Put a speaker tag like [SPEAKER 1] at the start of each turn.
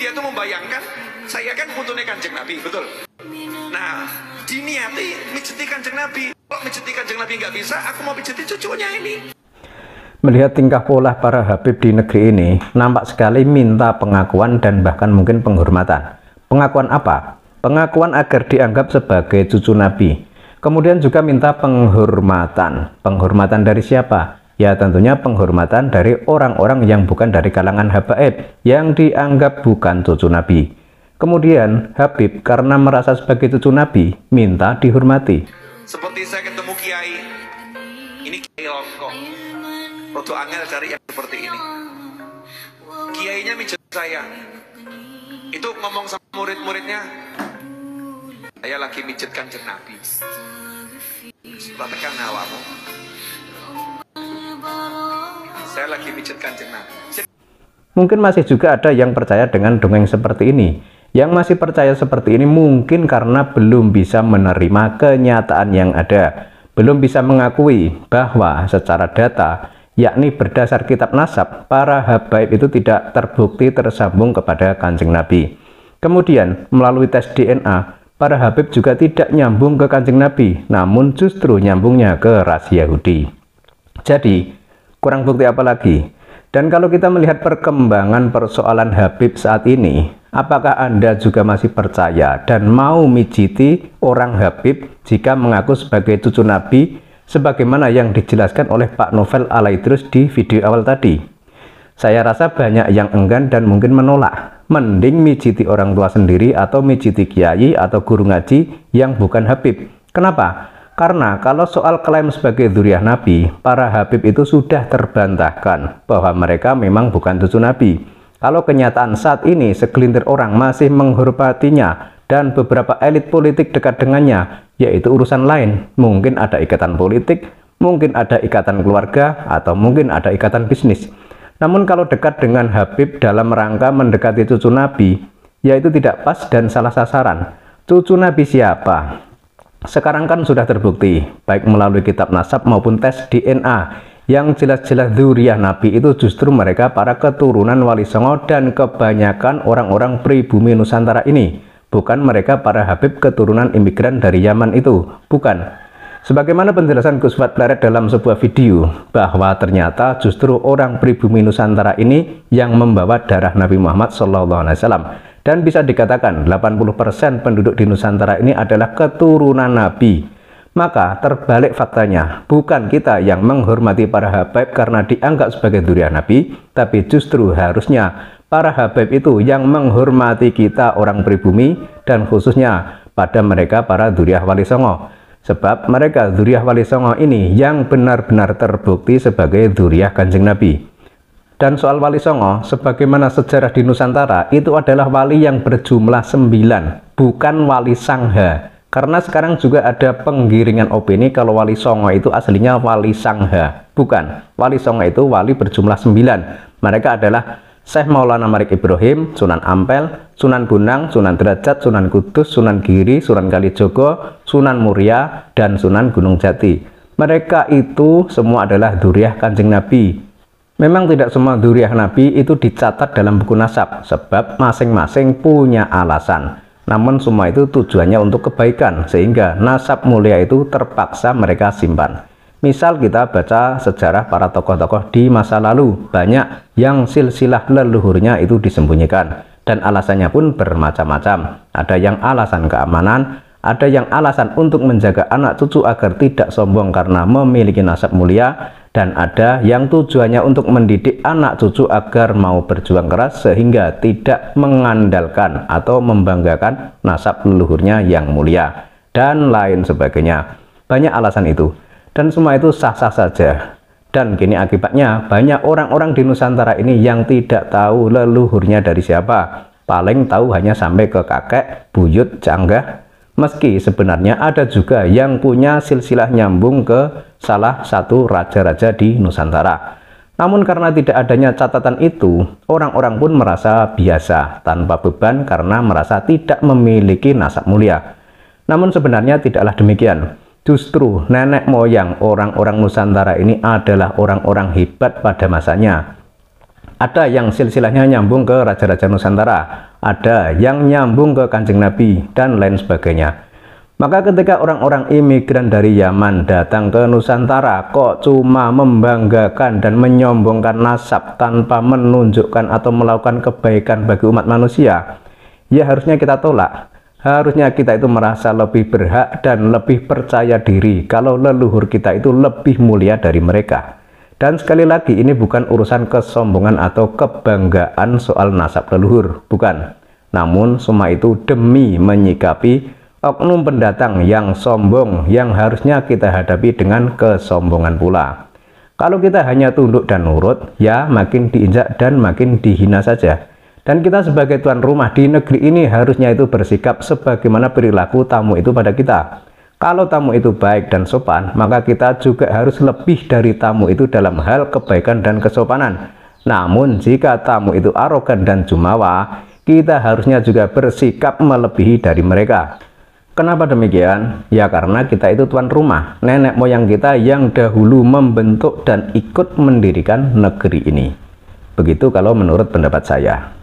[SPEAKER 1] dia tuh membayangkan saya kan putune kanjeng Nabi, betul. Nah, diniati mijeti kanjeng Nabi. Kok mijeti kanjeng Nabi nggak bisa, aku mau mijeti cucunya ini. Melihat tingkah pola para Habib di negeri ini, nampak sekali minta pengakuan dan bahkan mungkin penghormatan. Pengakuan apa? Pengakuan agar dianggap sebagai cucu Nabi. Kemudian juga minta penghormatan. Penghormatan dari siapa? ya tentunya penghormatan dari orang-orang yang bukan dari kalangan habaib yang dianggap bukan cucu Nabi. Kemudian Habib karena merasa sebagai cucu Nabi minta dihormati. Seperti saya ketemu kiai, ini kiai longkok, Untuk angel cari yang seperti ini. Kiainya mijat saya, itu ngomong sama murid-muridnya, saya lagi mijatkan jenabi Setelah tekan awamu, saya lagi pijat kanjeng Nabi. Mungkin masih juga ada yang percaya dengan dongeng seperti ini. Yang masih percaya seperti ini mungkin karena belum bisa menerima kenyataan yang ada, belum bisa mengakui bahwa secara data, yakni berdasar kitab nasab, para habaib itu tidak terbukti tersambung kepada kancing Nabi. Kemudian, melalui tes DNA, para habib juga tidak nyambung ke kancing Nabi, namun justru nyambungnya ke ras Yahudi. Jadi, Kurang bukti apa lagi? Dan kalau kita melihat perkembangan persoalan Habib saat ini, apakah Anda juga masih percaya dan mau mijiti orang Habib jika mengaku sebagai cucu Nabi sebagaimana yang dijelaskan oleh Pak Novel Alaidrus di video awal tadi? Saya rasa banyak yang enggan dan mungkin menolak. Mending mijiti orang tua sendiri atau mijiti kiai atau guru ngaji yang bukan Habib. Kenapa? Karena kalau soal klaim sebagai zuriat Nabi, para Habib itu sudah terbantahkan bahwa mereka memang bukan cucu Nabi. Kalau kenyataan saat ini segelintir orang masih menghormatinya dan beberapa elit politik dekat dengannya, yaitu urusan lain. Mungkin ada ikatan politik, mungkin ada ikatan keluarga, atau mungkin ada ikatan bisnis. Namun kalau dekat dengan Habib dalam rangka mendekati cucu Nabi, yaitu tidak pas dan salah sasaran. Cucu Nabi siapa? Sekarang kan sudah terbukti, baik melalui kitab nasab maupun tes DNA, yang jelas-jelas zuriat Nabi itu justru mereka para keturunan Wali Songo dan kebanyakan orang-orang pribumi Nusantara ini. Bukan mereka para Habib keturunan imigran dari Yaman itu, bukan. Sebagaimana penjelasan Gus Pleret dalam sebuah video, bahwa ternyata justru orang pribumi Nusantara ini yang membawa darah Nabi Muhammad SAW. Dan bisa dikatakan 80% penduduk di Nusantara ini adalah keturunan Nabi. Maka terbalik faktanya, bukan kita yang menghormati para Habib karena dianggap sebagai durian Nabi, tapi justru harusnya para Habib itu yang menghormati kita orang pribumi dan khususnya pada mereka para duriah wali songo. Sebab mereka duriah wali songo ini yang benar-benar terbukti sebagai duriah kanjeng Nabi. Dan soal wali songo, sebagaimana sejarah di Nusantara, itu adalah wali yang berjumlah sembilan, bukan wali sangha. Karena sekarang juga ada penggiringan opini kalau wali songo itu aslinya wali sangha. Bukan, wali songo itu wali berjumlah sembilan. Mereka adalah Syekh Maulana Marik Ibrahim, Sunan Ampel, Sunan Bunang, Sunan Derajat, Sunan Kudus, Sunan Giri, Sunan Kalijogo, Sunan Muria, dan Sunan Gunung Jati. Mereka itu semua adalah duriah kancing Nabi Memang tidak semua duriah Nabi itu dicatat dalam buku nasab, sebab masing-masing punya alasan. Namun semua itu tujuannya untuk kebaikan, sehingga nasab mulia itu terpaksa mereka simpan. Misal kita baca sejarah para tokoh-tokoh di masa lalu, banyak yang silsilah leluhurnya itu disembunyikan dan alasannya pun bermacam-macam. Ada yang alasan keamanan, ada yang alasan untuk menjaga anak cucu agar tidak sombong karena memiliki nasab mulia, dan ada yang tujuannya untuk mendidik anak cucu agar mau berjuang keras sehingga tidak mengandalkan atau membanggakan nasab leluhurnya yang mulia dan lain sebagainya banyak alasan itu dan semua itu sah-sah saja dan kini akibatnya banyak orang-orang di Nusantara ini yang tidak tahu leluhurnya dari siapa paling tahu hanya sampai ke kakek, buyut, canggah, Meski sebenarnya ada juga yang punya silsilah nyambung ke salah satu raja-raja di Nusantara. Namun karena tidak adanya catatan itu, orang-orang pun merasa biasa tanpa beban karena merasa tidak memiliki nasab mulia. Namun sebenarnya tidaklah demikian. Justru nenek moyang orang-orang Nusantara ini adalah orang-orang hebat pada masanya. Ada yang silsilahnya nyambung ke Raja-Raja Nusantara, ada yang nyambung ke kancing Nabi, dan lain sebagainya. Maka ketika orang-orang imigran dari Yaman datang ke Nusantara, kok cuma membanggakan dan menyombongkan nasab tanpa menunjukkan atau melakukan kebaikan bagi umat manusia, ya harusnya kita tolak. Harusnya kita itu merasa lebih berhak dan lebih percaya diri kalau leluhur kita itu lebih mulia dari mereka. Dan sekali lagi ini bukan urusan kesombongan atau kebanggaan soal nasab leluhur, bukan. Namun semua itu demi menyikapi oknum pendatang yang sombong yang harusnya kita hadapi dengan kesombongan pula. Kalau kita hanya tunduk dan nurut, ya makin diinjak dan makin dihina saja. Dan kita sebagai tuan rumah di negeri ini harusnya itu bersikap sebagaimana perilaku tamu itu pada kita kalau tamu itu baik dan sopan, maka kita juga harus lebih dari tamu itu dalam hal kebaikan dan kesopanan. Namun, jika tamu itu arogan dan jumawa, kita harusnya juga bersikap melebihi dari mereka. Kenapa demikian? Ya karena kita itu tuan rumah, nenek moyang kita yang dahulu membentuk dan ikut mendirikan negeri ini. Begitu kalau menurut pendapat saya.